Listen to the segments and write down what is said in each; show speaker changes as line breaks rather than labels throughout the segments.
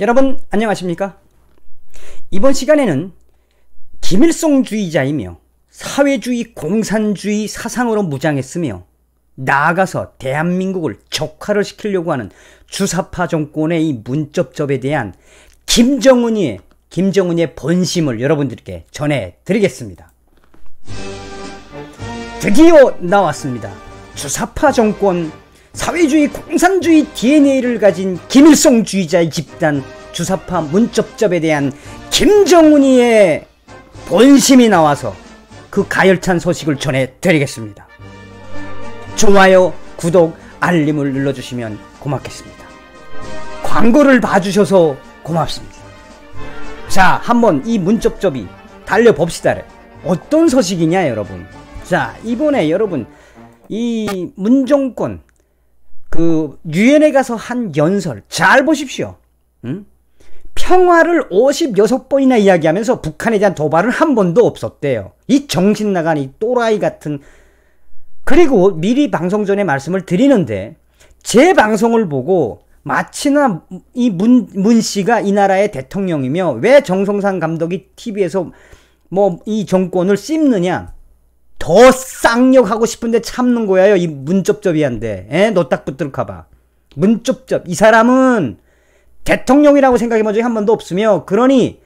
여러분 안녕하십니까? 이번 시간에는 김일성주의자이며 사회주의 공산주의 사상으로 무장했으며 나아가서 대한민국을 적화를 시키려고 하는 주사파 정권의 이 문접접에 대한 김정은이의 김정은의 본심을 여러분들께 전해드리겠습니다. 드디어 나왔습니다. 주사파 정권 사회주의 공산주의 DNA를 가진 김일성주의자의 집단 주사파 문접접에 대한 김정은이의 본심이 나와서 그 가열찬 소식을 전해드리겠습니다. 좋아요, 구독, 알림을 눌러주시면 고맙겠습니다. 광고를 봐주셔서 고맙습니다. 자, 한번 이 문접접이 달려봅시다. 어떤 소식이냐, 여러분. 자, 이번에 여러분, 이 문정권, 그 유엔에 가서 한 연설 잘 보십시오. 응? 평화를 56번이나 이야기하면서 북한에 대한 도발은 한 번도 없었대요. 이 정신 나간 이 또라이 같은 그리고 미리 방송 전에 말씀을 드리는데 제 방송을 보고 마치나 이 문 문 씨가 이 나라의 대통령이며 왜 정성상 감독이 TV에서 뭐 이 정권을 씹느냐 더 쌍욕하고 싶은데 참는 거예요. 이 문쩝쩝이한데. 에? 너 딱 붙들까봐. 문쩝쩝. 이 사람은 대통령이라고 생각해 본 적이 한 번도 없으며, 그러니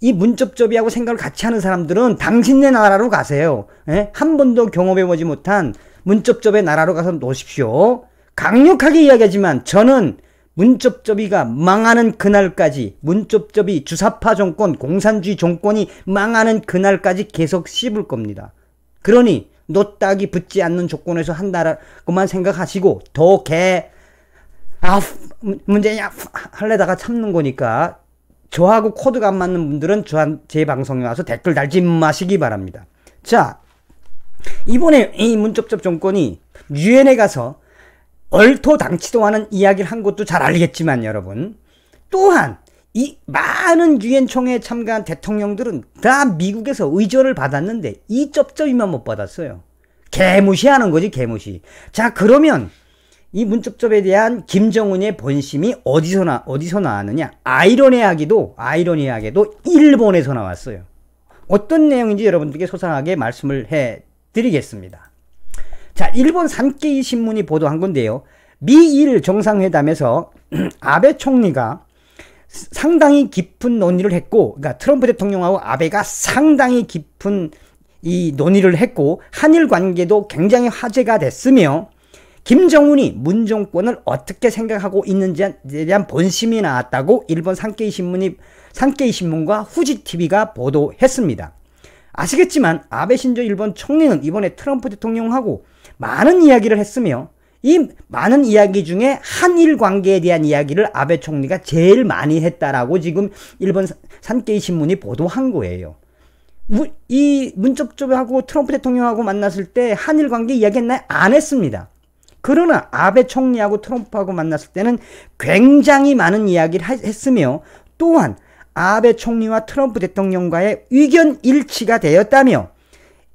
이 문쩝쩝이하고 생각을 같이 하는 사람들은 당신네 나라로 가세요. 에? 한 번도 경험해 보지 못한 문쩝쩝의 나라로 가서 노십시오. 강력하게 이야기하지만 저는 문쩝쩝이가 망하는 그날까지 문쩝쩝이 주사파 정권 공산주의 정권이 망하는 그날까지 계속 씹을 겁니다. 그러니 노딱이 붙지 않는 조건에서 한다라고만 생각하시고 더 개 아, 문제냐 할래다가 참는 거니까 저하고 코드가 안 맞는 분들은 저한제 방송에 와서 댓글 달지 마시기 바랍니다. 자, 이번에 이 문접접 정권이 유엔에 가서 얼토당치도 않은 이야기를 한 것도 잘 알겠지만 여러분 또한 이 많은 유엔 총회에 참가한 대통령들은 다 미국에서 의존을 받았는데 이 쩝쩝이만 못 받았어요. 개무시하는 거지 개무시. 자 그러면 이 문접접에 대한 김정은의 본심이 어디서 나 어디서 나왔느냐? 아이러니하기도 아이러니하게도 일본에서 나왔어요. 어떤 내용인지 여러분들께 소상하게 말씀을 해 드리겠습니다. 자, 일본 산케이 신문이 보도한 건데요. 미일 정상회담에서 아베 총리가 상당히 깊은 논의를 했고 그러니까 트럼프 대통령하고 아베가 상당히 깊은 이 논의를 했고 한일 관계도 굉장히 화제가 됐으며 김정은이 문 정권을 어떻게 생각하고 있는지에 대한 본심이 나왔다고 일본 산케이 신문이 산케이 신문과 후지 TV가 보도했습니다. 아시겠지만 아베 신조 일본 총리는 이번에 트럼프 대통령하고 많은 이야기를 했으며 이 많은 이야기 중에 한일 관계에 대한 이야기를 아베 총리가 제일 많이 했다라고 지금 일본 산케이 신문이 보도한 거예요. 이 문접접하고 트럼프 대통령하고 만났을 때 한일 관계 이야기했나요? 안 했습니다. 그러나 아베 총리하고 트럼프하고 만났을 때는 굉장히 많은 이야기를 했으며 또한 아베 총리와 트럼프 대통령과의 의견 일치가 되었다며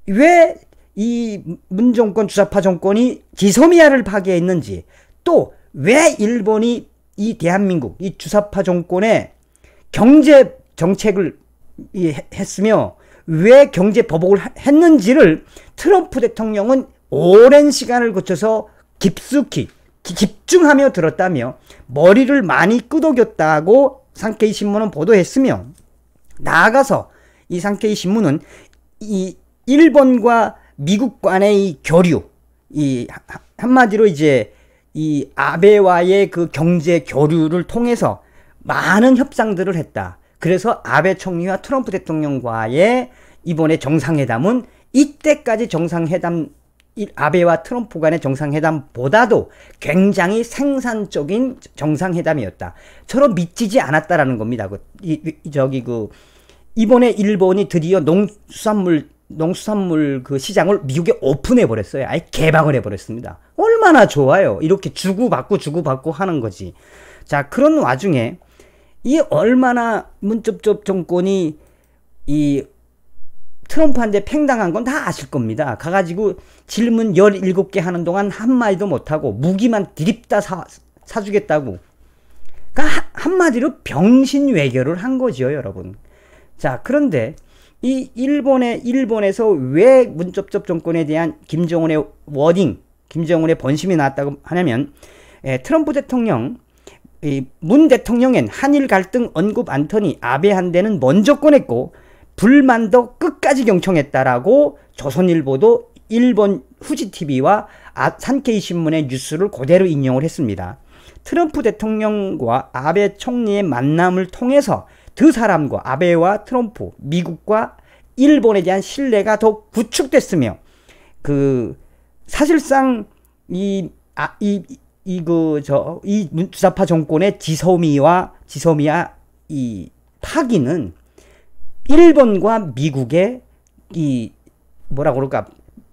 왜이 문정권 주사파 정권이 지소미아를 파괴했는지 또 왜 일본이 이 대한민국 이 주사파 정권의 경제 정책을 했으며 왜 경제 버복을 했는지를 트럼프 대통령은 오랜 시간을 거쳐서 깊숙이 집중하며 들었다며 머리를 많이 끄덕였다고 상케이 신문은 보도했으며 나아가서 이 상케이 신문은 이 일본과 미국 간의 이 교류, 이 한마디로 이제 이 아베와의 그 경제 교류를 통해서 많은 협상들을 했다. 그래서 아베 총리와 트럼프 대통령과의 이번에 정상회담은 이때까지 정상회담 아베와 트럼프 간의 정상회담보다도 굉장히 생산적인 정상회담이었다. 서로 미치지 않았다라는 겁니다. 그, 이, 저기 그 이번에 일본이 드디어 농수산물 농수산물 그 시장을 미국에 오픈해 버렸어요. 아예 개방을 해 버렸습니다. 얼마나 좋아요. 이렇게 주고받고 주고받고 하는 거지. 자, 그런 와중에 이 얼마나 문접접 정권이 이 트럼프한테 팽당한 건 다 아실 겁니다. 가가지고 질문 17개 하는 동안 한마디도 못하고 무기만 드립다 사, 사주겠다고. 그러니까 한마디로 병신 외교를 한 거지요, 여러분. 자, 그런데 이 일본의 일본에서 왜 문접접 정권에 대한 김정은의 워딩, 김정은의 번심이 나왔다고 하냐면 에, 트럼프 대통령 이, 문 대통령엔 한일 갈등 언급 안터니 아베 한대는 먼저 꺼냈고 불만도 끝까지 경청했다라고 조선일보도 일본 후지TV와 아, 산케이 신문의 뉴스를 그대로 인용을 했습니다. 트럼프 대통령과 아베 총리의 만남을 통해서 두 사람과 아베와 트럼프, 미국과 일본에 대한 신뢰가 더 구축됐으며 그 사실상 이 아 이 이 그 저이 주사파 아, 그 정권의 지소미와 지소미아이 파기는 일본과 미국의 이 뭐라 그럴까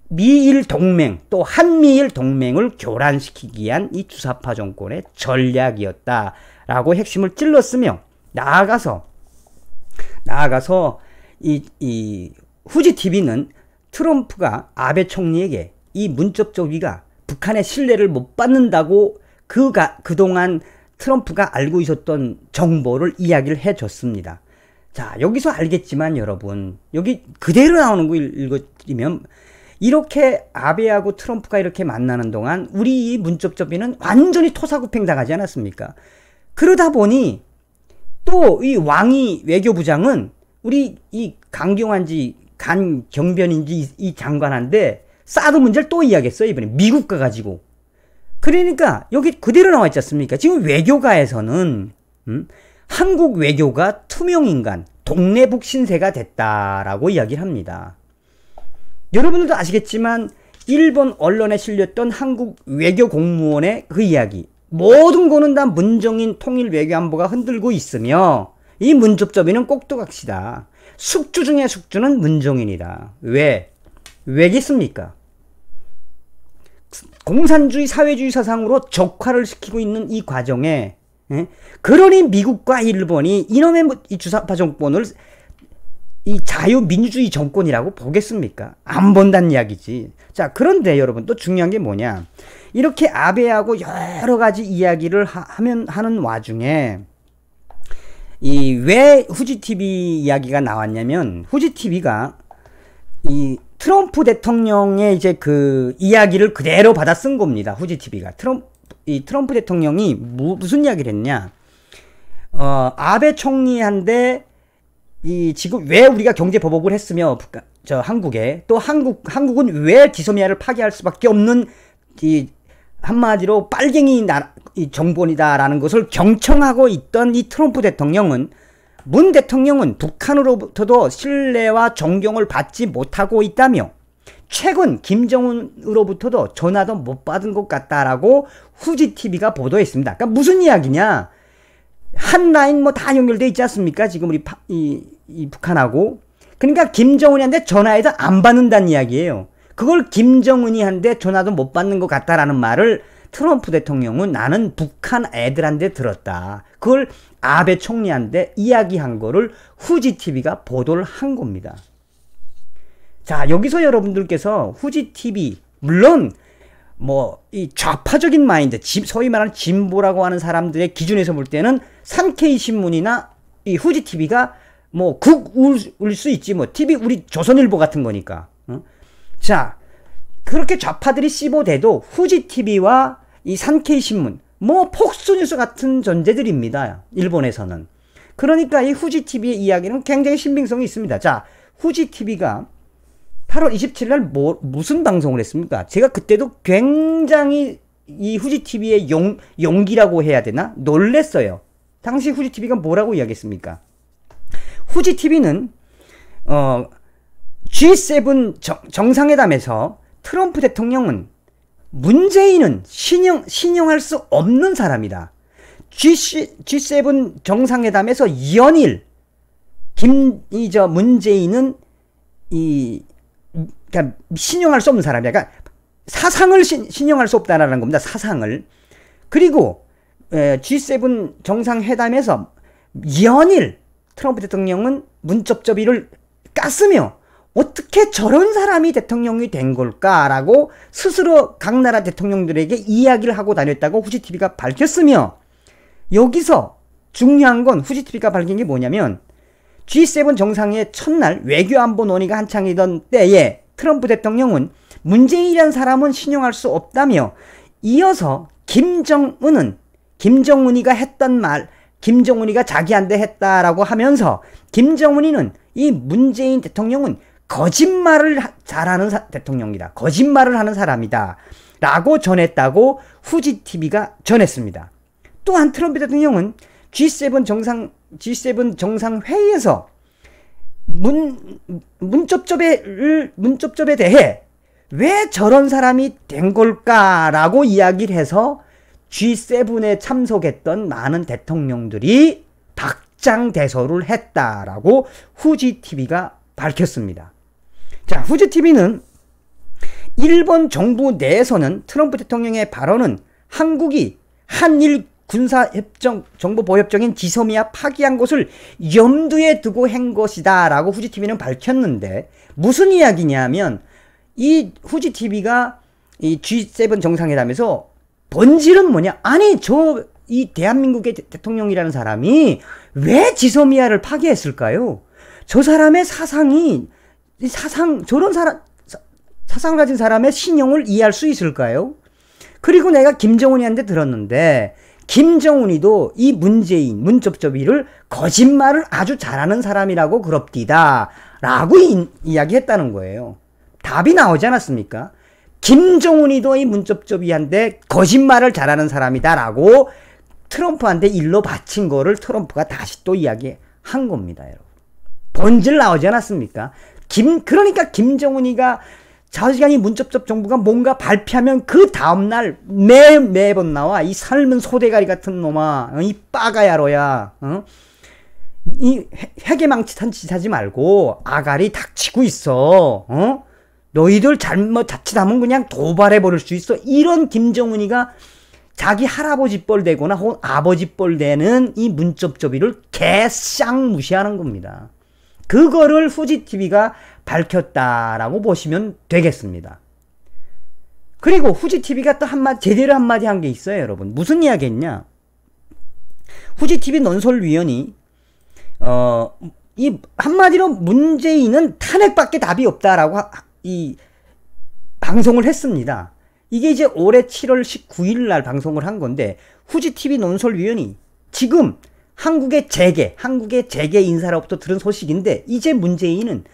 미일 동맹 또 한미일 동맹을 교란시키기 위한 이 주사파 정권의 전략이었다라고 핵심을 찔렀으며 나아가서 나아가서 이, 이 후지 TV는 트럼프가 아베 총리에게 이 문적 조기가 북한의 신뢰를 못 받는다고 그가 그동안 트럼프가 알고 있었던 정보를 이야기를 해줬습니다. 자 여기서 알겠지만 여러분 여기 그대로 나오는 거 읽어드리면 이렇게 아베하고 트럼프가 이렇게 만나는 동안 우리 이 문적 접비는 완전히 토사구팽 당하지 않았습니까? 그러다 보니 또이 왕이 외교부장은 우리 이강경한지 간경변인지 이 장관한데 사드 문제를 또 이야기했어요 이번에 미국과 가지고 그러니까 여기 그대로 나와 있지 않습니까 지금 외교가에서는 음, 한국 외교가 투명인간 동네북 신세가 됐다라고 이야기를 합니다 여러분들도 아시겠지만 일본 언론에 실렸던 한국 외교 공무원의 그 이야기 모든 거는 다 문정인 통일 외교안보가 흔들고 있으며 이문접접이는 꼭두각시다. 숙주 중에 숙주는 문정인이다. 왜? 왜겠습니까? 공산주의 사회주의 사상으로 적화를 시키고 있는 이 과정에 예? 그러니 미국과 일본이 이놈의 주사파 정권을 이 자유민주주의 정권이라고 보겠습니까? 안 본다는 이야기지. 자, 그런데 여러분 또 중요한 게 뭐냐. 이렇게 아베하고 여러 가지 이야기를 하, 면 하는 와중에 이 왜 후지TV 이야기가 나왔냐면 후지TV가 이 트럼프 대통령의 이제 그 이야기를 그대로 받아 쓴 겁니다. 후지TV가. 트럼프, 이 트럼프 대통령이 무, 무슨 이야기를 했냐. 어, 아베 총리한테 이 지금 왜 우리가 경제 보복을 했으며 북한, 저 한국에 또 한국 한국은 왜 디소미아를 파괴할 수밖에 없는 이 한마디로 빨갱이 나라, 이정본이다라는 것을 경청하고 있던 이 트럼프 대통령은 문 대통령은 북한으로부터도 신뢰와 존경을 받지 못하고 있다며 최근 김정은으로부터도 전화도 못 받은 것 같다라고 후지 TV가 보도했습니다. 그러니까 무슨 이야기냐? 한 라인 뭐 다 연결돼 있지 않습니까? 지금 우리 파, 이, 이 북한하고 그러니까 김정은이한테 전화해서 안 받는다는 이야기예요. 그걸 김정은이한테 전화도 못 받는 것 같다라는 말을 트럼프 대통령은 나는 북한 애들한테 들었다. 그걸 아베 총리한테 이야기한 거를 후지TV가 보도를 한 겁니다. 자, 여기서 여러분들께서 후지TV, 물론 뭐이 좌파적인 마인드, 소위 말하는 진보라고 하는 사람들의 기준에서 볼 때는 삼케이 신문이나 이 후지 TV가 뭐 국울 수 있지 뭐 TV 우리 조선일보 같은 거니까. 응? 자 그렇게 좌파들이 씹어대도 후지 TV와 이 산케이 신문 뭐 폭스뉴스 같은 존재들입니다. 일본에서는. 그러니까 이 후지 TV의 이야기는 굉장히 신빙성이 있습니다. 자 후지 TV가 8월 27일 날 뭐, 무슨 방송을 했습니까? 제가 그때도 굉장히 이 후지TV의 용, 용기라고 해야 되나? 놀랬어요. 당시 후지TV가 뭐라고 이야기했습니까? 후지TV는, 어, G7 정, 상회담에서 트럼프 대통령은 문재인은 신용, 신용할 수 없는 사람이다. G, G7 정상회담에서 연일 김, 이, 저, 문재인은 이 그러니까 신용할 수 없는 사람이야. 그러니까 사상을 신, 신용할 수 없다라는 겁니다. 사상을. 그리고 에, G7 정상회담에서 연일 트럼프 대통령은 문접접이를 깠으며 어떻게 저런 사람이 대통령이 된 걸까라고 스스로 각 나라 대통령들에게 이야기를 하고 다녔다고 후지TV가 밝혔으며 여기서 중요한 건 후지TV가 밝힌 게 뭐냐면 G7 정상회 의 첫날 외교안보 논의가 한창이던 때에 트럼프 대통령은 문재인이란 사람은 신용할 수 없다며 이어서 김정은은 김정은이가 했던 말 김정은이가 자기한테 했다라고 하면서 김정은이는 이 문재인 대통령은 거짓말을 잘하는 사, 대통령이다. 거짓말을 하는 사람이다. 라고 전했다고 후지TV가 전했습니다. 또한 트럼프 대통령은 G7 정상 G7 정상회의에서 문, 문접접에를, 문접접에 대해 왜 저런 사람이 된 걸까라고 이야기를 해서 G7에 참석했던 많은 대통령들이 박장대소를 했다라고 후지TV가 밝혔습니다. 자, 후지TV는 일본 정부 내에서는 트럼프 대통령의 발언은 한국이 한일 군사협정, 정보보협정인 지소미아 파기한 것을 염두에 두고 한 것이다 라고 후지TV는 밝혔는데 무슨 이야기냐면 이 후지TV가 이 G7 정상회담에서 본질은 뭐냐? 아니 저 이 대한민국의 대, 통령이라는 사람이 왜 지소미아를 파괴했을까요저 사람의 사상이 사상 저런 사람 사상을 가진 사람의 신용을 이해할 수 있을까요? 그리고 내가 김정은이한테 들었는데 김정은이도 이 문재인, 문쩝쩝이를 거짓말을 아주 잘하는 사람이라고 그럽디다. 라고 이, 이야기했다는 거예요. 답이 나오지 않았습니까? 김정은이도 이 문쩝쩝이한테 거짓말을 잘하는 사람이다. 라고 트럼프한테 일로 바친 거를 트럼프가 다시 또 이야기한 겁니다. 여러분. 본질 나오지 않았습니까? 김, 그러니까 김정은이가 좌우지간이 문접접 정부가 뭔가 발표하면 그 다음날 매, 매번 나와. 이 삶은 소대가리 같은 놈아. 이 빠가야로야. 어? 이 어? 해계망치탄 짓하지 말고 아가리 닥치고 있어. 어? 너희들 잘못 자칫하면 그냥 도발해 버릴 수 있어. 이런 김정은이가 자기 할아버지 뻘 되거나 혹은 아버지 뻘 되는 이 문접접이를 개쌍 무시하는 겁니다. 그거를 후지 TV가 밝혔다라고 보시면 되겠습니다. 그리고 후지TV가 또 한마디, 제대로 한마디 한 게 있어요, 여러분. 무슨 이야기 했냐? 후지TV 논설위원이, 어, 이, 한마디로 문재인은 탄핵밖에 답이 없다라고, 이, 방송을 했습니다. 이게 이제 올해 7월 19일 날 방송을 한 건데, 후지TV 논설위원이 지금 한국의 재계, 한국의 재계 인사로부터 들은 소식인데, 이제 문재인은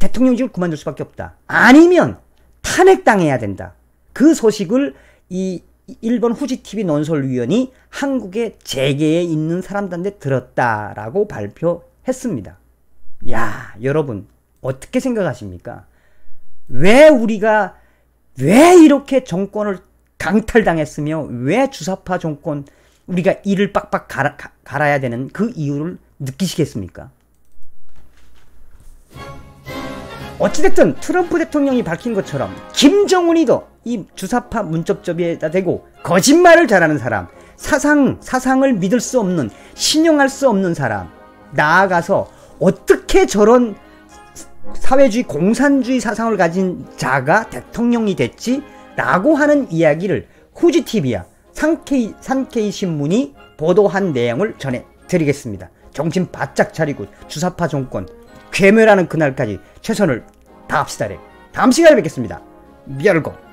대통령직을 그만둘 수밖에 없다. 아니면 탄핵당해야 된다. 그 소식을 이 일본 후지TV 논설위원이 한국의 재계에 있는 사람들한테 들었다라고 발표했습니다. 야, 여러분 어떻게 생각하십니까? 왜 우리가 왜 이렇게 정권을 강탈당했으며 왜 주사파 정권 우리가 이를 빡빡 갈아, 갈아야 되는 그 이유를 느끼시겠습니까? 어찌됐든 트럼프 대통령이 밝힌 것처럼 김정은이도 이 주사파 문접접에다 대고 거짓말을 잘하는 사람 사상, 사상을 믿을 수 없는 신용할 수 없는 사람 나아가서 어떻게 저런 사회주의 공산주의 사상을 가진 자가 대통령이 됐지 라고 하는 이야기를 후지TV야 상케이, 상케이 신문이 보도한 내용을 전해드리겠습니다 정신 바짝 차리고 주사파 정권 괴멸하는 그날까지 최선을 다합시다. 다음 시간에 뵙겠습니다. 미알고.